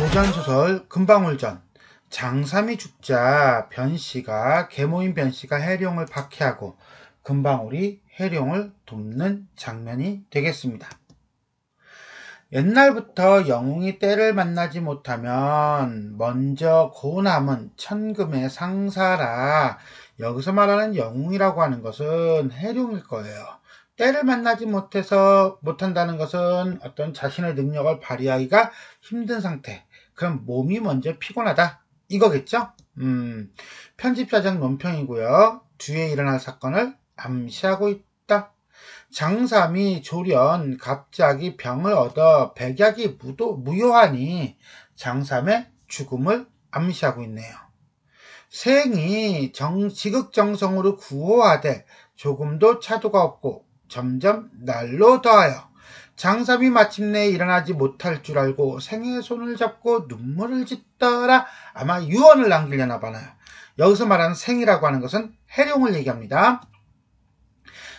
고전소설 금방울전 장삼이 죽자 변씨가 계모인 변씨가 해룡을 박해하고 금방울이 해룡을 돕는 장면이 되겠습니다. 옛날부터 영웅이 때를 만나지 못하면 먼저 고남은 천금의 상사라 여기서 말하는 영웅이라고 하는 것은 해룡일 거예요. 때를 만나지 못해서 못한다는 것은 어떤 자신의 능력을 발휘하기가 힘든 상태. 그럼 몸이 먼저 피곤하다. 이거겠죠? 음, 편집자장 논평이고요. 뒤에 일어날 사건을 암시하고 있다. 장삼이 조련 갑자기 병을 얻어 백약이 무도, 무효하니 장삼의 죽음을 암시하고 있네요. 생이 정, 지극정성으로 구호하되 조금도 차도가 없고 점점 날로 더하여 장삼이 마침내 일어나지 못할 줄 알고 생의 손을 잡고 눈물을 짓더라 아마 유언을 남기려나 봐요. 여기서 말하는 생이라고 하는 것은 해룡을 얘기합니다.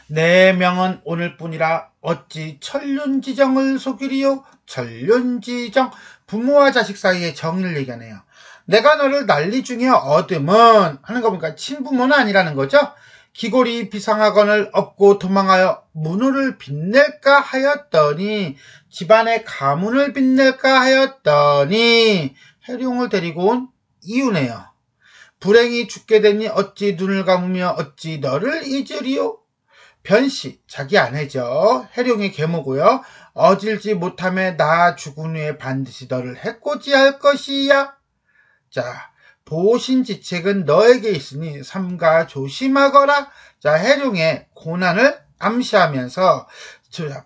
내 네 명은 오늘뿐이라 어찌 천륜지정을 속이리요? 천륜지정 부모와 자식 사이에 정의를 얘기하네요. 내가 너를 난리 중에 얻음은 하는 거 보니까 친부모는 아니라는 거죠. 기골이 비상하건을 업고 도망하여 문호를 빛낼까 하였더니 집안의 가문을 빛낼까 하였더니 해룡을 데리고 온 이유네요. 불행이 죽게 되니 어찌 눈을 감으며 어찌 너를 잊으리요? 변씨 자기 아내죠. 해룡의 계모고요. 어질지 못함에 나 죽은 후에 반드시 너를 해코지할 것이야. 자 보신지책은 너에게 있으니 삼가 조심하거라. 자 해룡의 고난을 암시하면서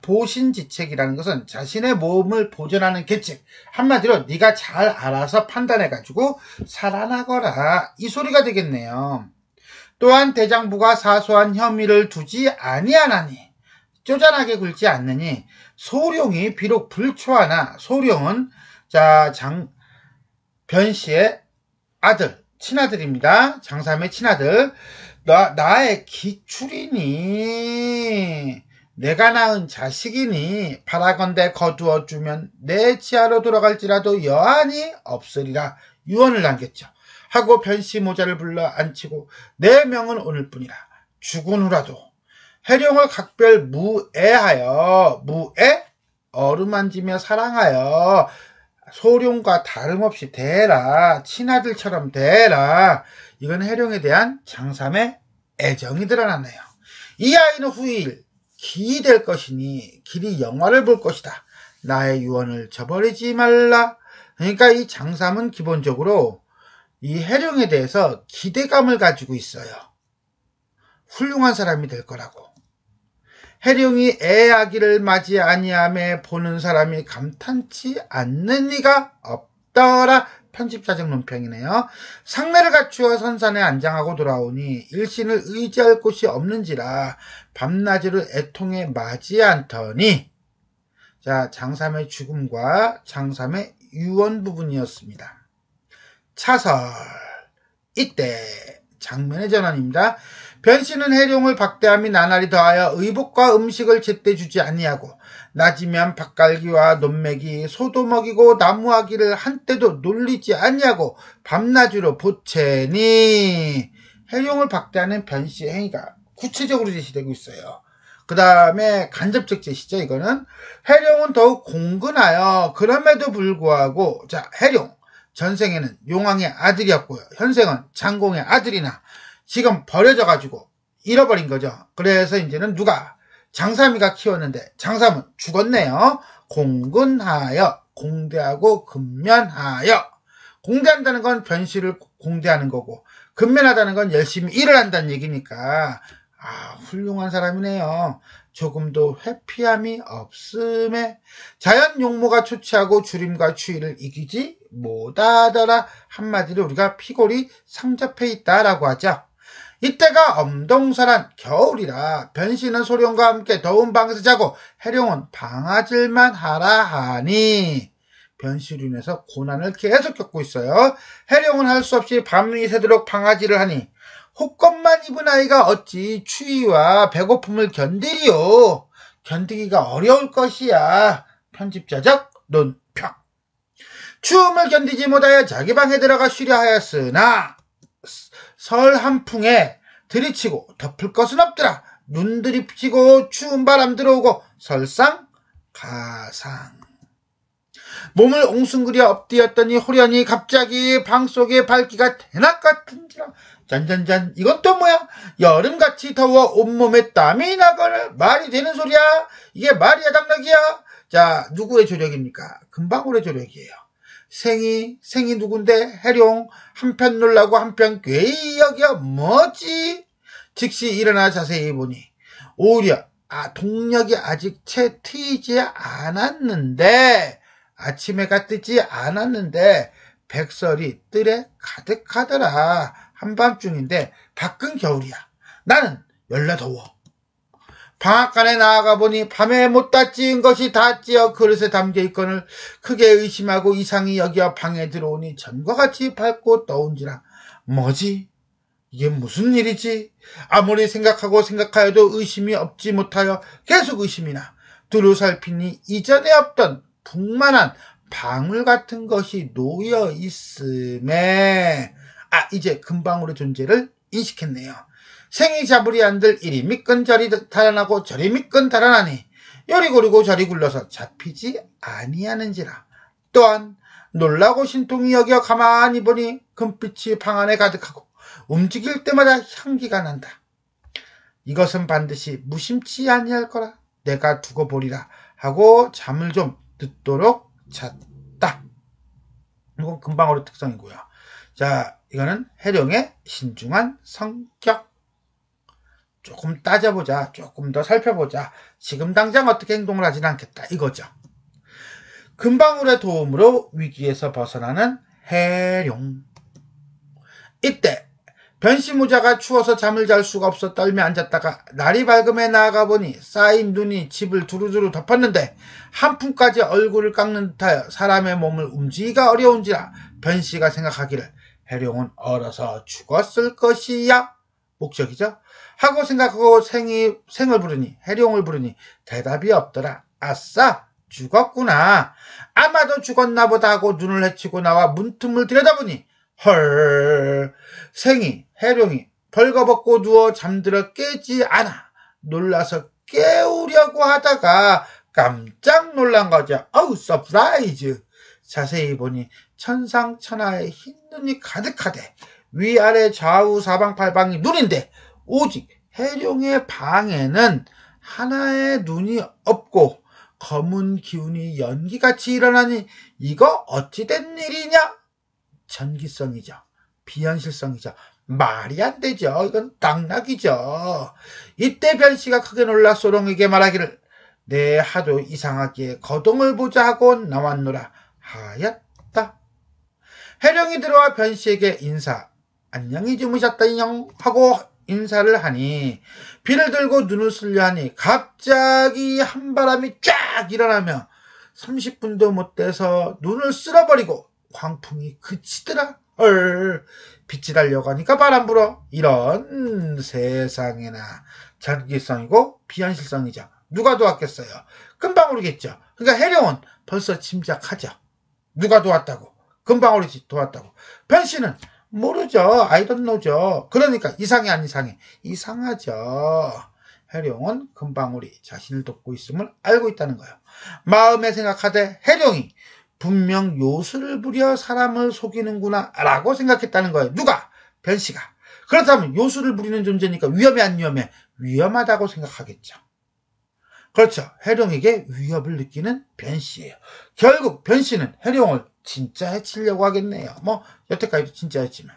보신지책이라는 것은 자신의 몸을 보존하는 계책 한마디로 네가 잘 알아서 판단해가지고 살아나거라 이 소리가 되겠네요. 또한 대장부가 사소한 혐의를 두지 아니하나니 쪼잔하게 굴지 않느니 소룡이 비록 불초하나 소룡은 자 장 변씨의 아들 친아들입니다. 장삼의 친아들 나, 나의 기출이니 내가 낳은 자식이니 바라건대 거두어 주면 내 지하로 돌아갈지라도 여한이 없으리라 유언을 남겼죠. 하고 변씨 모자를 불러 앉히고 내 네 명은 오늘뿐이라 죽은 후라도 해룡을 각별 무애하여 무애 어루만지며 사랑하여 소룡과 다름없이 대라 친아들처럼 대라 이건 해룡에 대한 장삼의 애정이 드러나네요. 이 아이는 후일 길이 될 것이니 길이 영화를 볼 것이다. 나의 유언을 저버리지 말라. 그러니까 이 장삼은 기본적으로 이해룡에 대해서 기대감을 가지고 있어요. 훌륭한 사람이 될 거라고. 해룡이애 아기를 맞이 아니함에 보는 사람이 감탄치 않는 이가 없더라. 편집자적 논평이네요. 상례를 갖추어 선산에 안장하고 돌아오니 일신을 의지할 곳이 없는지라 밤낮으로 애통에 맞이 않더니 자 장삼의 죽음과 장삼의 유언 부분이었습니다. 차설. 이때 장면의 전환입니다. 변신은 해룡을 박대함이 나날이 더하여 의복과 음식을 제때 주지 아니하고 낮이면 박갈기와 논맥이 소도 먹이고 나무하기를 한때도 놀리지 아니하고 밤낮으로 보채니 해룡을 박대하는 변신 행위가 구체적으로 제시되고 있어요. 그 다음에 간접적 제시죠 이거는 해룡은 더욱 공근하여 그럼에도 불구하고 자 해룡 전생에는 용왕의 아들이었고요. 현생은 장공의 아들이나 지금 버려져 가지고 잃어버린 거죠. 그래서 이제는 누가 장삼이가 키웠는데 장삼은 죽었네요. 공근하여 공대하고 근면하여 공대한다는 건변시을 공대하는 거고 근면하다는 건 열심히 일을 한다는 얘기니까 아 훌륭한 사람이네요. 조금도 회피함이 없음에 자연 용모가 초췌하고 주림과 추위를 이기지 못하더라 한마디로 우리가 피골이 상접해 있다라고 하죠. 이때가 엄동설한 겨울이라 변신은 소룡과 함께 더운 방에서 자고 해룡은 방아질만 하라 하니 변시로 인해서 고난을 계속 겪고 있어요. 해룡은 할 수 없이 밤이 새도록 방아질을 하니 호건만 입은 아이가 어찌 추위와 배고픔을 견디리요. 견디기가 어려울 것이야. 편집자적 논평. 추움을 견디지 못하여 자기 방에 들어가 쉬려 하였으나 설 한풍에 들이치고 덮을 것은 없더라. 눈 들이치고 추운 바람 들어오고 설상 가상. 몸을 옹숭그려 엎드렸더니 호련이 갑자기 방 속에 밝기가 대낮 같은지라 잔잔잔 이건 또 뭐야 여름같이 더워 온몸에 땀이 나거늘 말이 되는 소리야 이게 말이야 당락이야 자 누구의 조력입니까 금방울의 조력이에요 생이 생이 누군데 해룡 한편 놀라고 한편 괴이 여겨 뭐지 즉시 일어나 자세히 보니 오히려 아 동력이 아직 채 트이지 않았는데 아침 에가 뜨지 않았는데 백설이 뜰에 가득하더라. 한밤중인데 밖은 겨울이야. 나는 열나 더워. 방앗간에 나아가 보니 밤에 못다 찌은 것이 다 찌어 그릇에 담겨 있거늘 크게 의심하고 이상이여기와 방에 들어오니 전과 같이 밝고 떠온지라 뭐지? 이게 무슨 일이지? 아무리 생각하고 생각하여도 의심이 없지 못하여 계속 의심이나 두루 살피니 이전에 없던 풍만한 방울 같은 것이 놓여 있음에 아 이제 금방울의 존재를 인식했네요. 생이 잡으리 한들 이리 밑건 저리 달아나고 저리 미끈 달아나니 요리 고리고 저리 굴러서 잡히지 아니하는지라 또한 놀라고 신통이 여겨 가만히 보니 금빛이 방 안에 가득하고 움직일 때마다 향기가 난다. 이것은 반드시 무심치 아니할 거라 내가 두고 보리라 하고 잠을 좀 듣도록 찾다. 이건 금방어로 특성이고요. 자, 이거는 해룡의 신중한 성격. 조금 따져보자. 조금 더 살펴보자. 지금 당장 어떻게 행동을 하진 않겠다. 이거죠. 금방울의 도움으로 위기에서 벗어나는 해룡. 이때 변시무자가 추워서 잠을 잘 수가 없어 떨며 앉았다가 날이 밝음에 나아가 보니 쌓인 눈이 집을 두루두루 덮었는데 한푼까지 얼굴을 깎는 듯하여 사람의 몸을 움직이기가 어려운지라 변씨가 생각하기를 해룡은 얼어서 죽었을 것이야 목적이죠 하고 생각하고 생이, 생을 부르니 해룡을 부르니 대답이 없더라 아싸 죽었구나 아마도 죽었나 보다 하고 눈을 헤치고 나와 문틈을 들여다보니 헐. 생이, 해룡이 벌거벗고 누워 잠들어 깨지 않아 놀라서 깨우려고 하다가 깜짝 놀란 거죠. 어우, 서프라이즈. 자세히 보니 천상천하에 흰 눈이 가득하대. 위아래 좌우 사방팔방이 눈인데 오직 해룡의 방에는 하나의 눈이 없고 검은 기운이 연기같이 일어나니 이거 어찌된 일이냐 전기성이죠. 비현실성이죠. 말이 안 되죠. 이건 당락이죠. 이때 변씨가 크게 놀라 소롱에게 말하기를 내 하도 이상하게 거동을 보자 하고 나왔노라 하였다. 해령이 들어와 변씨에게 인사 안녕히 주무셨다 인형 하고 인사를 하니 비를 들고 눈을 쓸려 하니 갑자기 한바람이 쫙 일어나며 30분도 못 돼서 눈을 쓸어버리고 광풍이 그치더라. 헐, 빛이 달려가니까 바람 불어. 이런 세상에나 장기성이고 비현실성이죠. 누가 도왔겠어요? 금방 오르겠죠. 그러니까 해령은 벌써 짐작하죠. 누가 도왔다고? 금방 오르지 도왔다고. 변신은 모르죠. 아이돈노죠. 그러니까 이상해 안 이상해? 이상하죠. 해룡은 금방울이 자신을 돕고 있음을 알고 있다는 거예요. 마음에 생각하되 해룡이 분명 요술을 부려 사람을 속이는구나 라고 생각했다는 거예요. 누가? 변씨가. 그렇다면 요술을 부리는 존재니까 위험해 안 위험해? 위험하다고 생각하겠죠. 그렇죠. 해룡에게 위협을 느끼는 변씨예요. 결국 변씨는 해룡을 진짜 해치려고 하겠네요. 뭐 여태까지도 진짜였지만.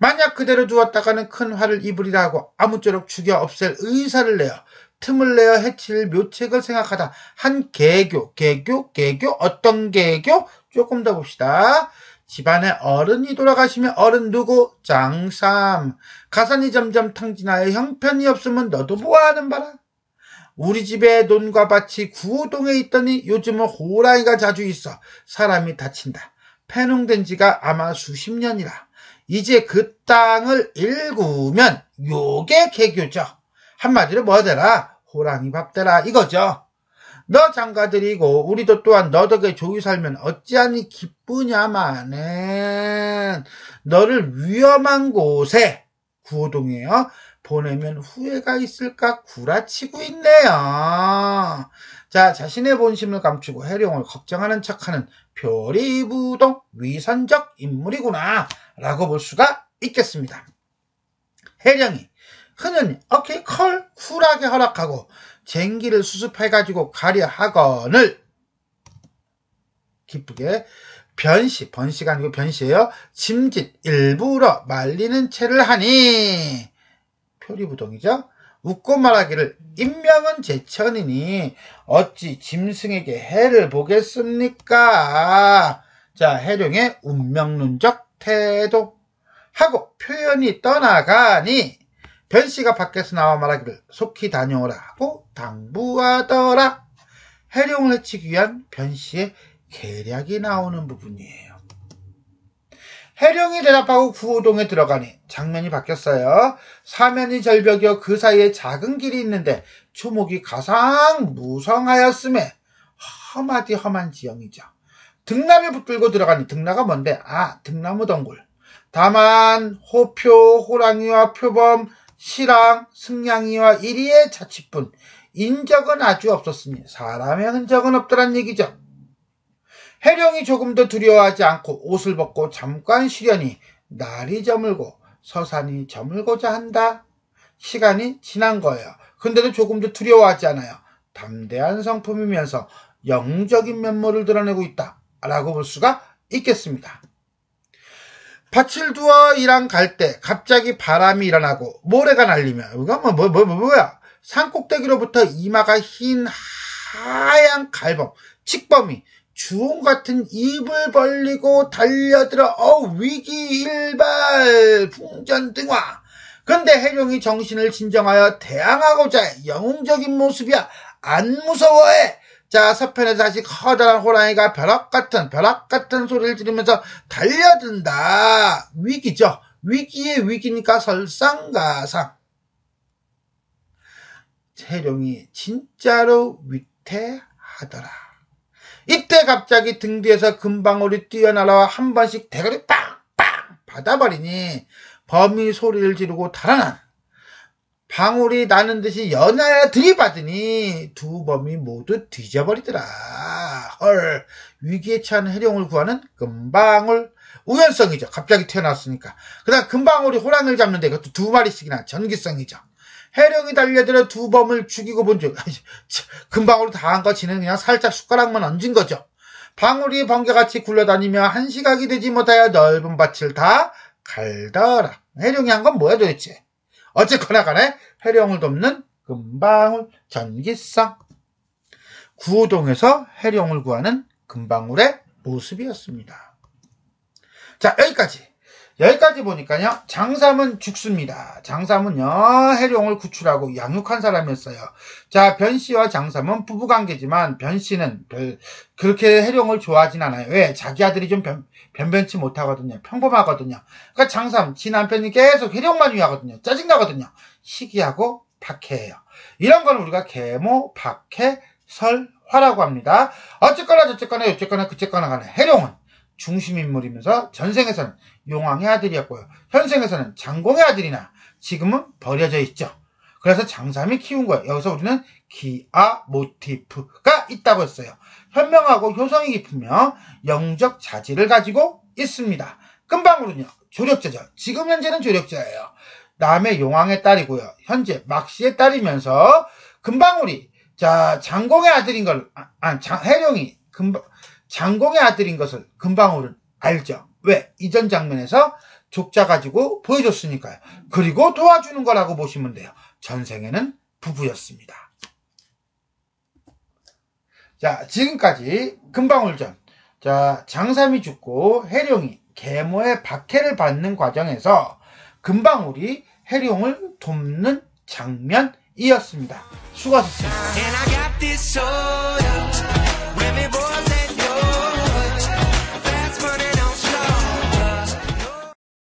만약 그대로 두었다가는 큰 화를 입으리라 고 아무쪼록 죽여 없앨 의사를 내요 틈을 내어 해칠 묘책을 생각하다. 한 개교, 개교, 개교, 어떤 개교? 조금 더 봅시다. 집안에 어른이 돌아가시면 어른 누구? 장삼. 가산이 점점 탕진하여 형편이 없으면 너도 뭐하는 바라? 우리 집에 논과 밭이 구호동에 있더니 요즘은 호랑이가 자주 있어 사람이 다친다. 폐농된 지가 아마 수십 년이라. 이제 그 땅을 읽으면 요게 개교죠. 한마디로 뭐더라 호랑이 밥 되라 이거죠. 너 장가들이고 우리도 또한 너 덕에 조이 살면 어찌하니 기쁘냐마는 너를 위험한 곳에 구호동이에요. 보내면 후회가 있을까 구라치고 있네요. 자 자신의 본심을 감추고 해룡을 걱정하는 척하는 별이부동 위선적 인물이구나 라고 볼 수가 있겠습니다. 해령이 흔히 어케이 컬 쿨하게 허락하고 쟁기를 수습해가지고 가려 하거늘 기쁘게 변시 번시가 아니고 변시예요 짐짓 일부러 말리는 채를 하니 표리부동이죠 웃고 말하기를 인명은 제천이니 어찌 짐승에게 해를 보겠습니까 자 해룡의 운명론적 태도 하고 표현이 떠나가니 변씨가 밖에서 나와 말하기를 속히 다녀오라 고 당부하더라. 해룡을 해치기 위한 변씨의 계략이 나오는 부분이에요. 해령이 대답하고 구호동에 들어가니 장면이 바뀌었어요. 사면이 절벽이어 그 사이에 작은 길이 있는데 초목이 가상 무성하였음에 험하디 험한 지형이죠. 등나를 붙들고 들어가니 등나가 뭔데? 아, 등나무 덩굴. 다만 호표, 호랑이와 표범, 실랑 승냥이와 이리의 자취뿐 인적은 아주 없었으니 사람의 흔적은 없더란 얘기죠. 해령이 조금 도 두려워하지 않고 옷을 벗고 잠깐 쉬려니 날이 저물고 서산이 저물고자 한다. 시간이 지난 거예요. 근데도 조금 도 두려워하지 않아요. 담대한 성품이면서 영적인 면모를 드러내고 있다. 라고 볼 수가 있겠습니다. 밭을 두어이랑갈 때 갑자기 바람이 일어나고 모래가 날리면 이거 뭐, 뭐, 뭐, 뭐, 뭐야 산꼭대기로부터 이마가 흰 하얀 갈범 직범이 주홍 같은 입을 벌리고 달려들어 어 위기 일발 풍전 등화 근데 해룡이 정신을 진정하여 대항하고자 해. 영웅적인 모습이야 안 무서워해 자, 서편에 다시 커다란 호랑이가 벼락 같은, 벼락 같은 소리를 들으면서 달려든다. 위기죠. 위기의 위기니까 설상가상. 세룡이 진짜로 위태하더라. 이때 갑자기 등 뒤에서 금방울이 뛰어나와 한 번씩 대가리 빵빵 받아버리니 범이 소리를 지르고 달아난 방울이 나는 듯이 연하야 들이받으니 두 범이 모두 뒤져버리더라. 헐 위기에 처한 해룡을 구하는 금방울 우연성이죠. 갑자기 태어났으니까. 그다음 금방울이 호랑이를 잡는데 그것도 두 마리씩이나 전기성이죠. 해룡이 달려들어 두 범을 죽이고 본 줄. 금방울이 다한 것이는 그냥 살짝 숟가락만 얹은 거죠. 방울이 번개같이 굴러다니며 한 시각이 되지 못하여 넓은 밭을 다 갈더라. 해룡이한 건 뭐야 도대체? 어쨌거나 간에 해령을 돕는 금방울 전기성 구호동에서 해령을 구하는 금방울의 모습이었습니다. 자 여기까지 여기까지 보니까요. 장삼은 죽습니다. 장삼은요. 해룡을 구출하고 양육한 사람이었어요. 자, 변씨와 장삼은 부부관계지만 변씨는 그렇게 해룡을 좋아하진 않아요. 왜? 자기 아들이 좀 변, 변변치 못하거든요. 평범하거든요. 그러니까 장삼, 지 남편이 계속 해룡만 위하거든요. 짜증나거든요. 시기하고 박해해요 이런 거 우리가 계모, 박해, 설화라고 합니다. 어쨌거나 저쨌거나 어쨌거나 그쨌거나 간에 해룡은 중심인물이면서 전생에서는 용왕의 아들이었고요. 현생에서는 장공의 아들이나 지금은 버려져 있죠. 그래서 장삼이 키운 거예요. 여기서 우리는 기아 모티프가 있다고 했어요. 현명하고 효성이 깊으며 영적 자질을 가지고 있습니다. 금방으로는요. 조력자죠. 지금 현재는 조력자예요. 남의 용왕의 딸이고요. 현재 막시의 딸이면서 금방울이 자 장공의 아들인 걸, 아, 아 장, 해룡이 금방 장공의 아들인 것을 금방울은 알죠. 왜? 이전 장면에서 족자 가지고 보여줬으니까요. 그리고 도와주는 거라고 보시면 돼요. 전생에는 부부였습니다. 자, 지금까지 금방울전. 자, 장삼이 죽고 해룡이 계모의 박해를 받는 과정에서 금방울이 해룡을 돕는 장면이었습니다. 수고하셨습니다.